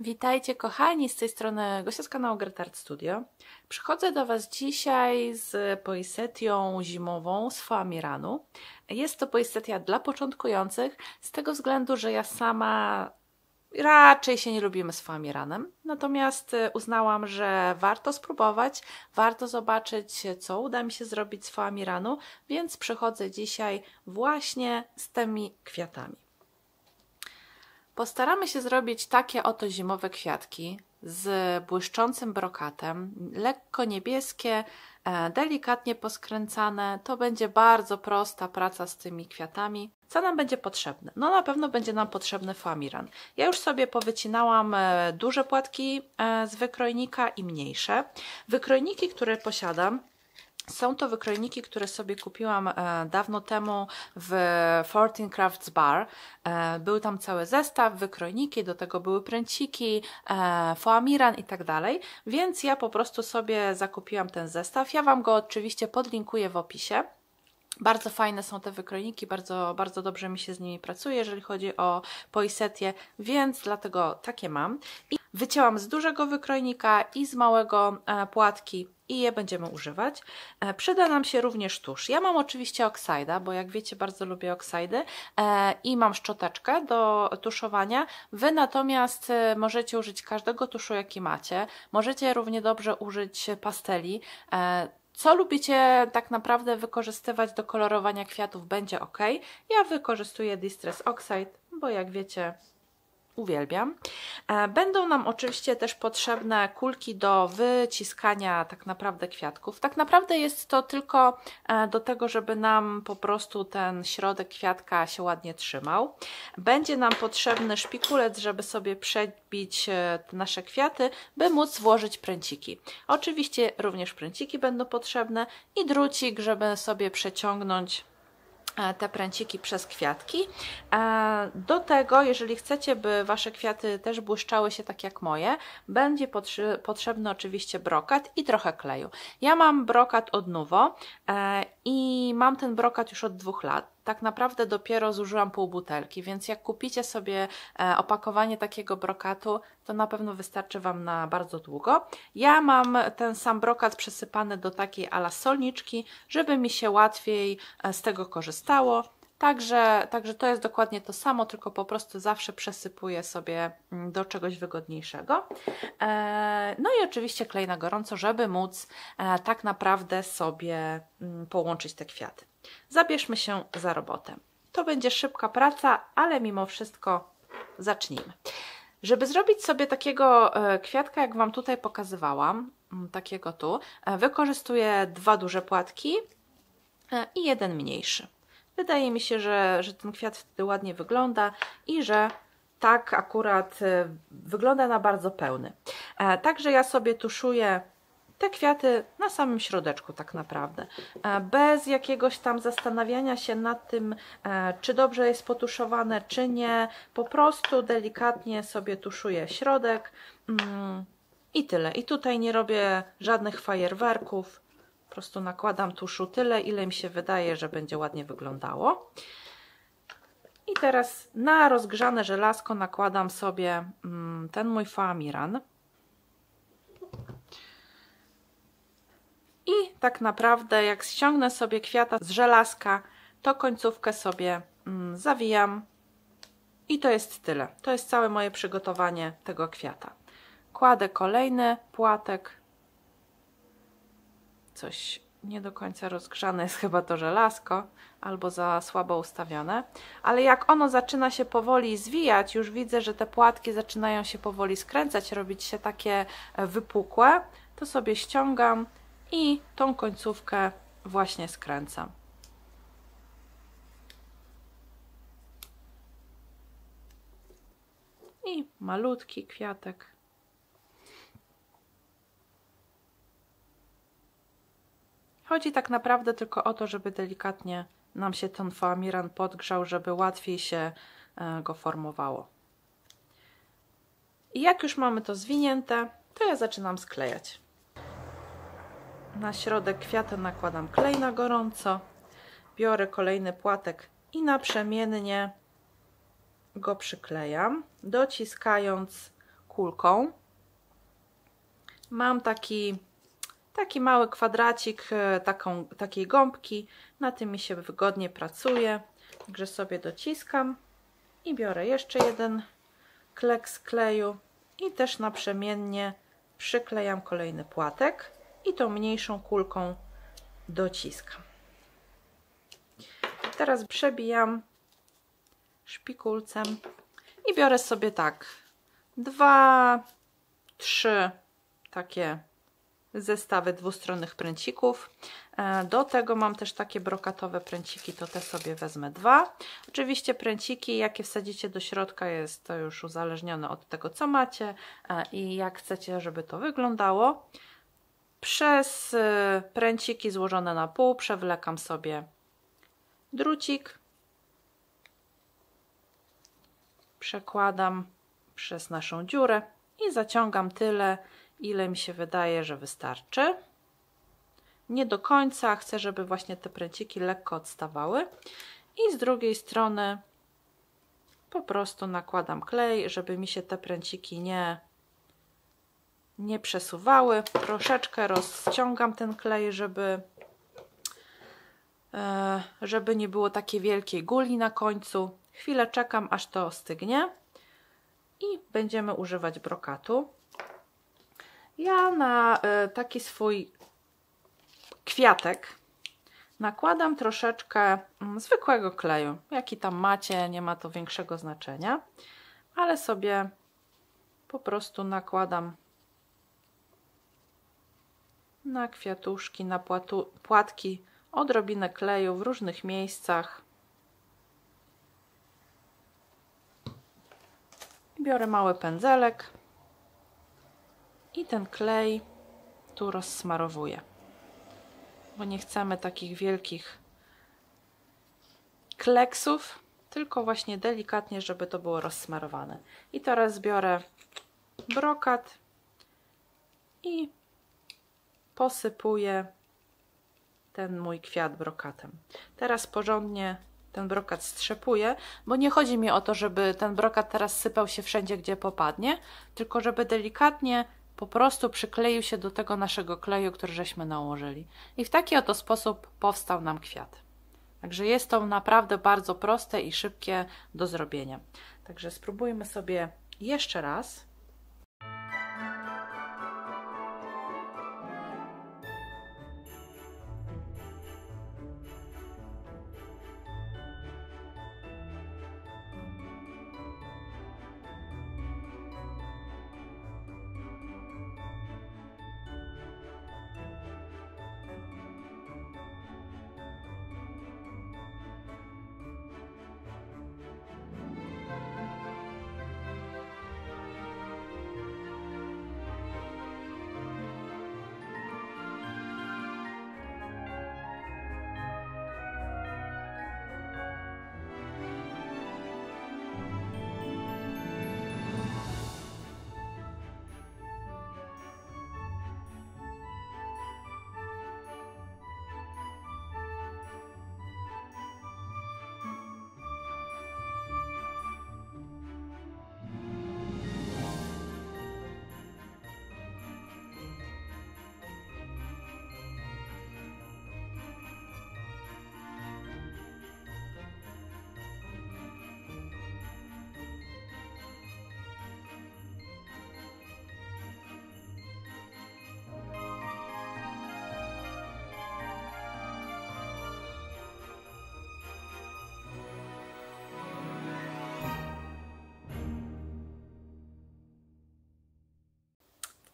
Witajcie kochani, z tej strony Gosia z kanału Gretard Studio. Przychodzę do Was dzisiaj z poisetią zimową z Foamiranu. Jest to poisetia dla początkujących, z tego względu, że ja sama raczej się nie lubimy z Foamiranem, natomiast y, uznałam, że warto spróbować, warto zobaczyć, co uda mi się zrobić z Foamiranu, więc przychodzę dzisiaj właśnie z tymi kwiatami. Postaramy się zrobić takie oto zimowe kwiatki z błyszczącym brokatem, lekko niebieskie, e, delikatnie poskręcane. To będzie bardzo prosta praca z tymi kwiatami. Co nam będzie potrzebne? No na pewno będzie nam potrzebny famiran. Ja już sobie powycinałam e, duże płatki e, z wykrojnika i mniejsze. Wykrojniki, które posiadam, są to wykrojniki, które sobie kupiłam e, dawno temu w Fortin Crafts Bar. E, był tam cały zestaw, wykrojniki, do tego były pręciki, e, foamiran i tak dalej, więc ja po prostu sobie zakupiłam ten zestaw. Ja Wam go oczywiście podlinkuję w opisie. Bardzo fajne są te wykrojniki, bardzo, bardzo dobrze mi się z nimi pracuje, jeżeli chodzi o poisetię, więc dlatego takie mam. I Wycięłam z dużego wykrojnika i z małego e, płatki i je będziemy używać. E, przyda nam się również tusz. Ja mam oczywiście oksajda, bo jak wiecie bardzo lubię oksajdy e, i mam szczoteczkę do tuszowania. Wy natomiast możecie użyć każdego tuszu jaki macie. Możecie równie dobrze użyć pasteli. Co lubicie tak naprawdę wykorzystywać do kolorowania kwiatów będzie ok. Ja wykorzystuję Distress Oxide, bo jak wiecie uwielbiam. E, będą nam oczywiście też potrzebne kulki do wyciskania tak naprawdę kwiatków. Tak naprawdę jest to tylko e, do tego, żeby nam po prostu ten środek kwiatka się ładnie trzymał. Będzie nam potrzebny szpikulec, żeby sobie przebić e, nasze kwiaty, by móc włożyć pręciki. Oczywiście również pręciki będą potrzebne i drucik, żeby sobie przeciągnąć E, te pręciki przez kwiatki. E, do tego, jeżeli chcecie, by Wasze kwiaty też błyszczały się tak jak moje, będzie potrzebny oczywiście brokat i trochę kleju. Ja mam brokat od Nuvo e, i mam ten brokat już od dwóch lat. Tak naprawdę dopiero zużyłam pół butelki, więc jak kupicie sobie e, opakowanie takiego brokatu, to na pewno wystarczy Wam na bardzo długo. Ja mam ten sam brokat przesypany do takiej ala solniczki, żeby mi się łatwiej e, z tego korzystało Także, także to jest dokładnie to samo, tylko po prostu zawsze przesypuję sobie mm, do czegoś wygodniejszego. E, no i oczywiście klej na gorąco, żeby móc e, tak naprawdę sobie mm, połączyć te kwiaty. Zabierzmy się za robotę. To będzie szybka praca, ale mimo wszystko zacznijmy. Żeby zrobić sobie takiego e, kwiatka, jak Wam tutaj pokazywałam, mm, takiego tu, wykorzystuję dwa duże płatki i jeden mniejszy. Wydaje mi się, że, że ten kwiat wtedy ładnie wygląda i że tak akurat e, wygląda na bardzo pełny. E, także ja sobie tuszuję te kwiaty na samym środeczku tak naprawdę, e, bez jakiegoś tam zastanawiania się nad tym, czy dobrze jest potuszowane, czy nie, po prostu delikatnie sobie tuszuję środek mm, i tyle. I tutaj nie robię żadnych fajerwerków, prostu nakładam tuszu tyle, ile mi się wydaje, że będzie ładnie wyglądało. I teraz na rozgrzane żelazko nakładam sobie mm, ten mój Faamiran. I tak naprawdę jak ściągnę sobie kwiata z żelazka, to końcówkę sobie mm, zawijam. I to jest tyle. To jest całe moje przygotowanie tego kwiata. Kładę kolejny płatek coś nie do końca rozgrzane jest chyba to żelazko albo za słabo ustawione, ale jak ono zaczyna się powoli zwijać, już widzę, że te płatki zaczynają się powoli skręcać, robić się takie e, wypukłe, to sobie ściągam i tą końcówkę właśnie skręcam. I malutki kwiatek Chodzi tak naprawdę tylko o to, żeby delikatnie nam się ten foamiran podgrzał, żeby łatwiej się e, go formowało. I jak już mamy to zwinięte, to ja zaczynam sklejać. Na środek kwiatu nakładam klej na gorąco, biorę kolejny płatek i naprzemiennie go przyklejam, dociskając kulką. Mam taki Taki mały kwadracik e, taką, takiej gąbki, na tym mi się wygodnie pracuje, także sobie dociskam i biorę jeszcze jeden klek z kleju i też naprzemiennie przyklejam kolejny płatek i tą mniejszą kulką dociskam. Teraz przebijam szpikulcem i biorę sobie tak dwa, trzy takie zestawy dwustronnych pręcików. E, do tego mam też takie brokatowe pręciki, to te sobie wezmę dwa. Oczywiście pręciki, jakie wsadzicie do środka, jest to już uzależnione od tego, co macie e, i jak chcecie, żeby to wyglądało. Przez e, pręciki złożone na pół przewlekam sobie drucik. Przekładam przez naszą dziurę i zaciągam tyle, ile mi się wydaje, że wystarczy. Nie do końca, chcę, żeby właśnie te pręciki lekko odstawały. I z drugiej strony po prostu nakładam klej, żeby mi się te pręciki nie, nie przesuwały. Troszeczkę rozciągam ten klej, żeby, e, żeby nie było takiej wielkiej guli na końcu. Chwilę czekam, aż to ostygnie i będziemy używać brokatu. Ja na e, taki swój kwiatek nakładam troszeczkę mm, zwykłego kleju. Jaki tam macie, nie ma to większego znaczenia, ale sobie po prostu nakładam na kwiatuszki, na płatki odrobinę kleju w różnych miejscach. Biorę mały pędzelek i ten klej tu rozsmarowuję. Bo nie chcemy takich wielkich kleksów, tylko właśnie delikatnie, żeby to było rozsmarowane. I teraz biorę brokat i posypuję ten mój kwiat brokatem. Teraz porządnie ten brokat strzepuję, bo nie chodzi mi o to, żeby ten brokat teraz sypał się wszędzie, gdzie popadnie, tylko żeby delikatnie po prostu przykleił się do tego naszego kleju, który żeśmy nałożyli. I w taki oto sposób powstał nam kwiat. Także jest to naprawdę bardzo proste i szybkie do zrobienia. Także spróbujmy sobie jeszcze raz.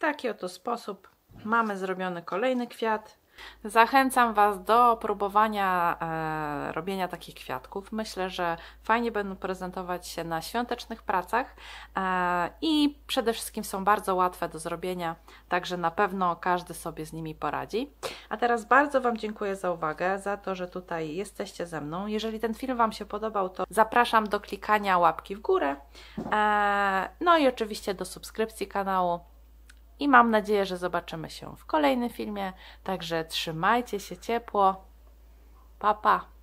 taki oto sposób mamy zrobiony kolejny kwiat. Zachęcam Was do próbowania e, robienia takich kwiatków. Myślę, że fajnie będą prezentować się na świątecznych pracach e, i przede wszystkim są bardzo łatwe do zrobienia, także na pewno każdy sobie z nimi poradzi. A teraz bardzo Wam dziękuję za uwagę, za to, że tutaj jesteście ze mną. Jeżeli ten film Wam się podobał, to zapraszam do klikania łapki w górę. E, no i oczywiście do subskrypcji kanału. I mam nadzieję, że zobaczymy się w kolejnym filmie. Także trzymajcie się ciepło. Pa, pa.